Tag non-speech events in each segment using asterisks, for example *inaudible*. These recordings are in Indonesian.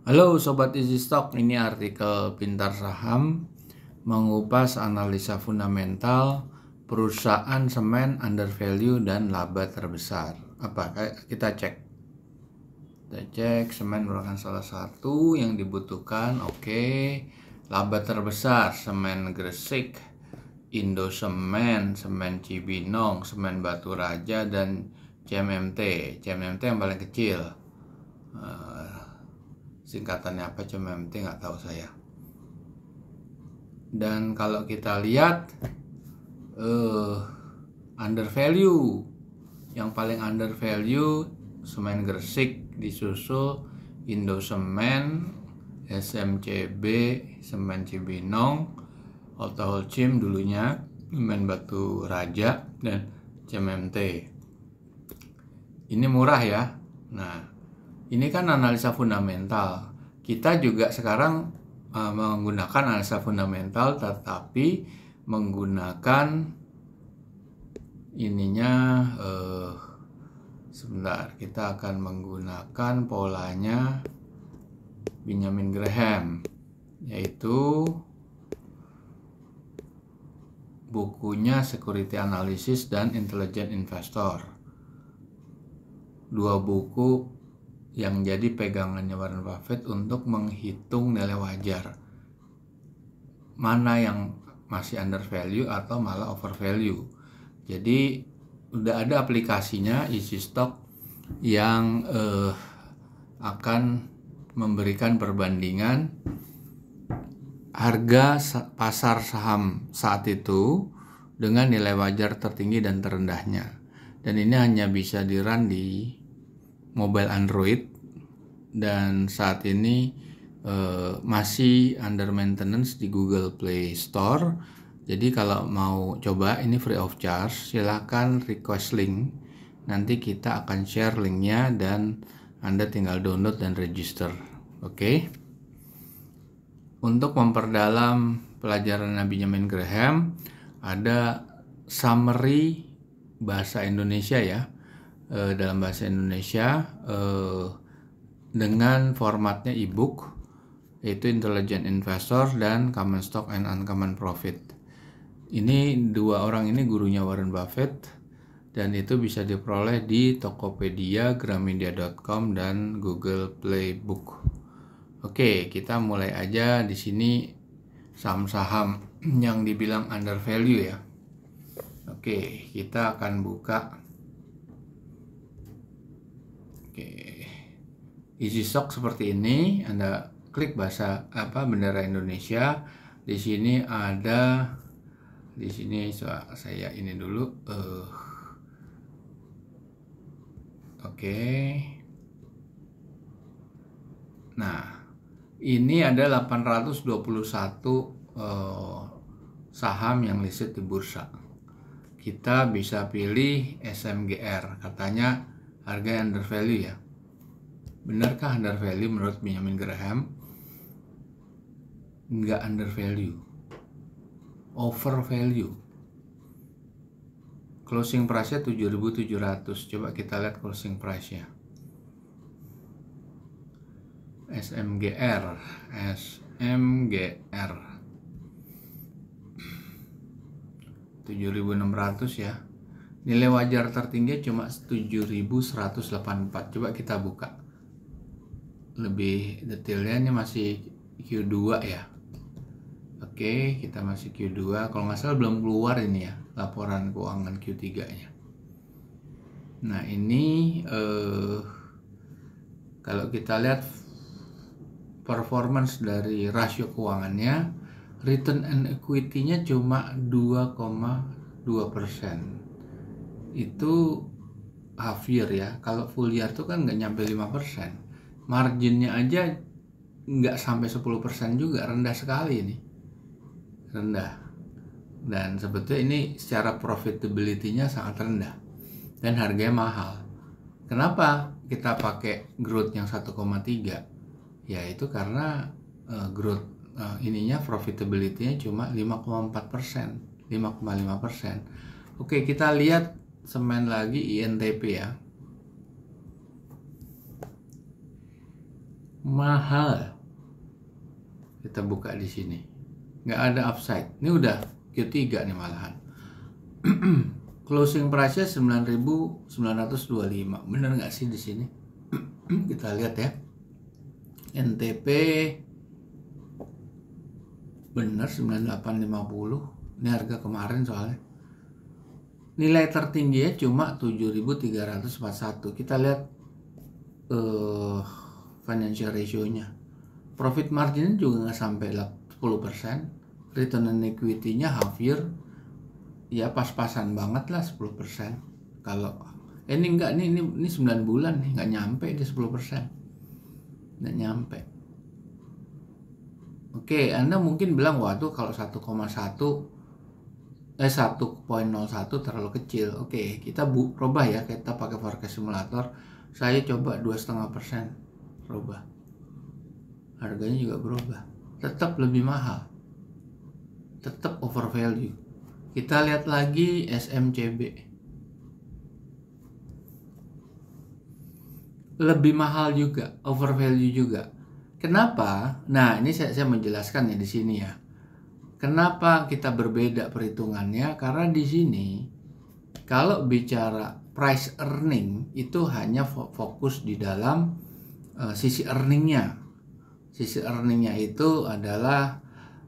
Halo Sobat Easy Stock, ini artikel Pintar Saham mengupas analisa fundamental perusahaan semen under value dan laba terbesar. Apa? Kita cek. Kita cek semen merupakan salah satu yang dibutuhkan. Oke, laba terbesar semen Gresik, Semen, semen Cibinong, semen Batu Raja dan CMMT. CMMT yang paling kecil. Uh, singkatannya apa cuma yang penting nggak tahu saya dan kalau kita lihat eh, under value yang paling under value semen Gresik disusul Indo Semen, SMCB semen Cibinong Alta Holcim dulunya semen Batu Raja dan CMMT ini murah ya nah ini kan analisa fundamental kita juga sekarang uh, menggunakan analisa fundamental tetapi menggunakan ininya uh, sebentar kita akan menggunakan polanya Benjamin Graham yaitu bukunya Security Analysis dan Intelligent Investor dua buku yang jadi pegangannya Warren Buffett untuk menghitung nilai wajar mana yang masih under value atau malah over value. Jadi udah ada aplikasinya isi stock yang eh, akan memberikan perbandingan harga pasar saham saat itu dengan nilai wajar tertinggi dan terendahnya. Dan ini hanya bisa di run di mobile Android dan saat ini uh, masih under maintenance di Google Play Store. Jadi kalau mau coba ini free of charge, silahkan request link. Nanti kita akan share linknya dan Anda tinggal download dan register. Oke. Okay? Untuk memperdalam pelajaran Nabi Benjamin Graham, ada summary bahasa Indonesia ya uh, dalam bahasa Indonesia uh, dengan formatnya e-book yaitu Intelligent Investor dan Common Stock and Uncommon Profit. Ini dua orang ini gurunya Warren Buffett dan itu bisa diperoleh di Tokopedia, Gramedia.com dan Google Play Book. Oke, kita mulai aja di sini saham-saham yang dibilang under value ya. Oke, kita akan buka Oke. Isi sok seperti ini, Anda klik bahasa apa bendera Indonesia. Di sini ada di sini saya ini dulu uh, Oke. Nah, ini ada 821 uh, eh, saham yang listed di bursa. Kita bisa pilih SMGR, katanya harga yang under value ya. Benarkah under value menurut Benjamin Graham? Enggak under value. Over value. Closing price-nya 7.700. Coba kita lihat closing price-nya. SMGR, SMGR. 7.600 ya. Nilai wajar tertinggi cuma 7184. Coba kita buka. Lebih detailnya ini masih Q2 ya. Oke, kita masih Q2. Kalau nggak salah belum keluar ini ya laporan keuangan Q3-nya. Nah, ini eh, kalau kita lihat performance dari rasio keuangannya, return and equity-nya cuma 2,2 itu half year ya kalau full year tuh kan nggak nyampe 5% marginnya aja nggak sampai 10% juga rendah sekali ini rendah dan sebetulnya ini secara profitability-nya sangat rendah dan harganya mahal kenapa kita pakai growth yang 1,3 ya itu karena uh, growth uh, ininya profitability-nya cuma 5,4 persen 5,5 persen Oke kita lihat semen lagi INTP ya mahal kita buka di sini nggak ada upside ini udah Q3 nih malahan *clears throat* closing price-nya 9.925 bener nggak sih di sini *clears throat* kita lihat ya NTP bener 9850 ini harga kemarin soalnya nilai tertingginya cuma 7.341 kita lihat uh, financial ratio-nya profit margin juga nggak sampai 10% return on equity-nya half year ya pas-pasan banget lah 10% kalau eh, ini enggak nih ini, ini 9 bulan nih nggak nyampe di 10% nggak nyampe Oke, Anda mungkin bilang, waduh kalau 1,1 eh 1.01 terlalu kecil. Oke, okay, kita bu rubah ya. Kita pakai forecast simulator. Saya coba dua setengah persen, rubah. Harganya juga berubah. Tetap lebih mahal. Tetap over value. Kita lihat lagi SMCB. Lebih mahal juga, over value juga. Kenapa? Nah, ini saya, saya menjelaskan ya di sini ya Kenapa kita berbeda perhitungannya? Karena di sini kalau bicara price earning itu hanya fokus di dalam uh, sisi earningnya. Sisi earningnya itu adalah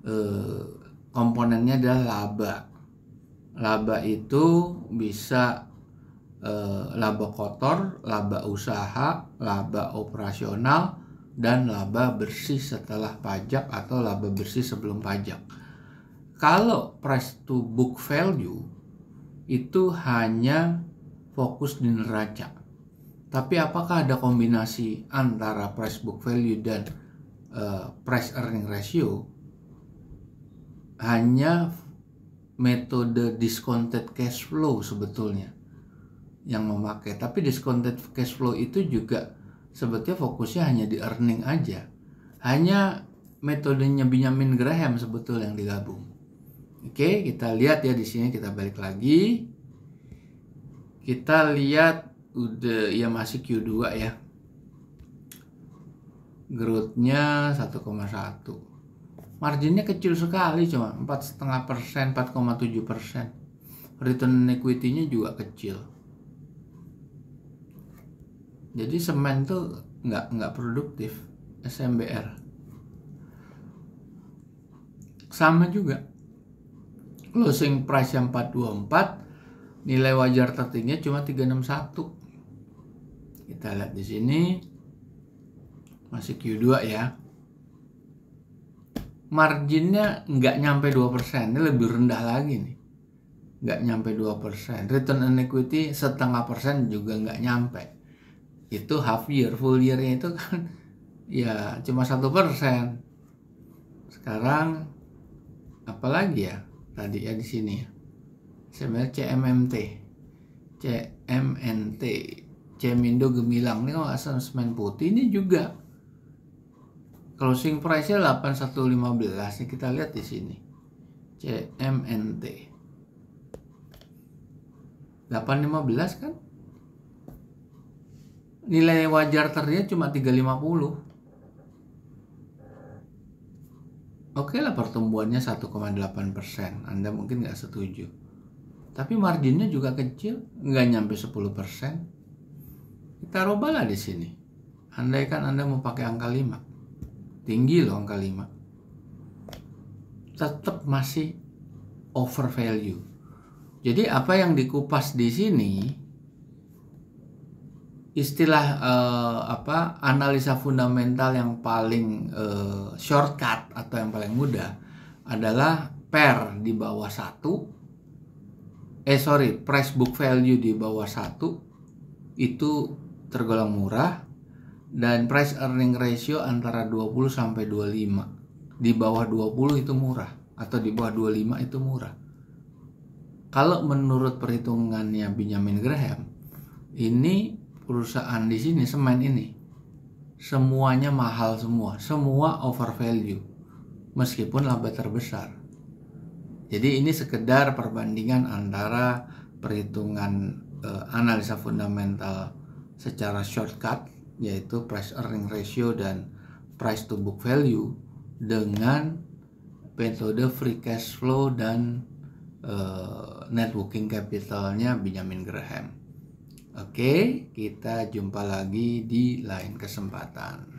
uh, komponennya adalah laba. Laba itu bisa uh, laba kotor, laba usaha, laba operasional, dan laba bersih setelah pajak atau laba bersih sebelum pajak kalau price to book value itu hanya fokus di neraca. Tapi apakah ada kombinasi antara price book value dan uh, price earning ratio? Hanya metode discounted cash flow sebetulnya yang memakai. Tapi discounted cash flow itu juga sebetulnya fokusnya hanya di earning aja. Hanya metodenya Benjamin Graham sebetulnya yang digabung. Oke, kita lihat ya di sini kita balik lagi. Kita lihat udah ya masih Q2 ya. Growth-nya 1,1. Marginnya kecil sekali cuma 4,5 persen, 4,7 persen. Return equity-nya juga kecil. Jadi semen tuh nggak nggak produktif SMBR. Sama juga closing price yang 424 nilai wajar tertingginya cuma 361 kita lihat di sini masih Q2 ya marginnya nggak nyampe 2% ini lebih rendah lagi nih nggak nyampe 2% return on equity setengah persen juga nggak nyampe itu half year full yearnya itu kan *laughs* ya cuma satu persen sekarang apalagi ya tadi ya di sini ya sebenarnya CMMT CMNT Cemindo Gemilang ini kalau asam semen putih ini juga closing price-nya 8115 ini kita lihat di sini CMNT 815 kan nilai wajar ternyata cuma 350 oke okay lah pertumbuhannya 1,8 persen Anda mungkin nggak setuju tapi marginnya juga kecil nggak nyampe 10 persen kita robalah di sini andaikan Anda mau pakai angka 5 tinggi loh angka 5 tetap masih over value jadi apa yang dikupas di sini istilah uh, apa analisa fundamental yang paling uh, shortcut atau yang paling mudah adalah per di bawah satu eh sorry price book value di bawah satu itu tergolong murah dan price earning ratio antara 20 sampai 25 di bawah 20 itu murah atau di bawah 25 itu murah kalau menurut perhitungannya Benjamin Graham ini perusahaan di sini semen ini semuanya mahal semua, semua over value meskipun laba terbesar. Jadi ini sekedar perbandingan antara perhitungan e, analisa fundamental secara shortcut yaitu price earning ratio dan price to book value dengan metode free cash flow dan e, eh, net capitalnya Benjamin Graham. Oke, kita jumpa lagi di lain kesempatan.